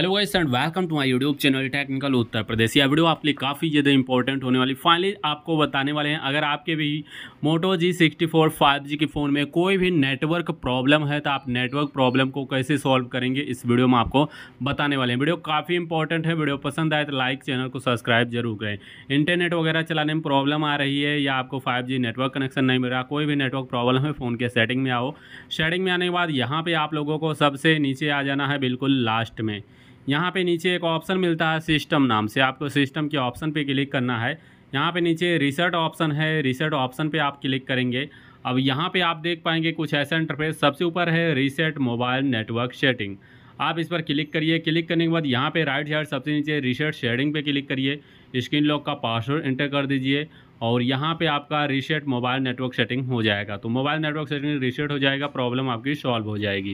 hello guys and welcome to my YouTube channel technical Uttar Pradesh यह video आपके लिए काफ़ी ज़्यादा इंपॉर्टेंट होने वाली फाइनली आपको बताने वाले हैं अगर आपके भी Moto G sixty four five G के फ़ोन में कोई भी नेटवर्क प्रॉब्लम है तो आप नेटवर्क प्रॉब्लम को कैसे सॉल्व करेंगे इस वीडियो में आपको बताने वाले हैं वीडियो काफ़ी इंपॉर्टेंट है वीडियो पसंद आए तो लाइक चैनल को सब्सक्राइब जरूर करें इंटरनेट वगैरह चलाने में प्रॉब्लम आ रही है या आपको फाइव नेटवर्क कनेक्शन नहीं मिल रहा कोई भी नेटवर्क प्रॉब्लम है फ़ोन के सेटिंग में आओ सेटिंग में आने के बाद यहाँ पर आप लोगों को सबसे नीचे आ जाना है बिल्कुल लास्ट में यहाँ पे नीचे एक ऑप्शन मिलता है सिस्टम नाम से आपको सिस्टम के ऑप्शन पे क्लिक करना है यहाँ पे नीचे रिसर्ट ऑप्शन है रिसर्ट ऑप्शन पे आप क्लिक करेंगे अब यहाँ पे आप देख पाएंगे कुछ ऐसा इंटरफेस सबसे ऊपर है रीसेट मोबाइल नेटवर्क सेटिंग आप इस पर क्लिक करिए क्लिक करने के बाद यहाँ पे राइट साइड सबसे नीचे रिसेट शेडिंग पे क्लिक करिए स्क्रीन लॉक का पासवर्ड एंटर कर दीजिए और यहाँ पे आपका रीसेट मोबाइल नेटवर्क सेटिंग हो जाएगा तो मोबाइल नेटवर्क सेटिंग रीसेट हो जाएगा प्रॉब्लम आपकी सॉल्व हो जाएगी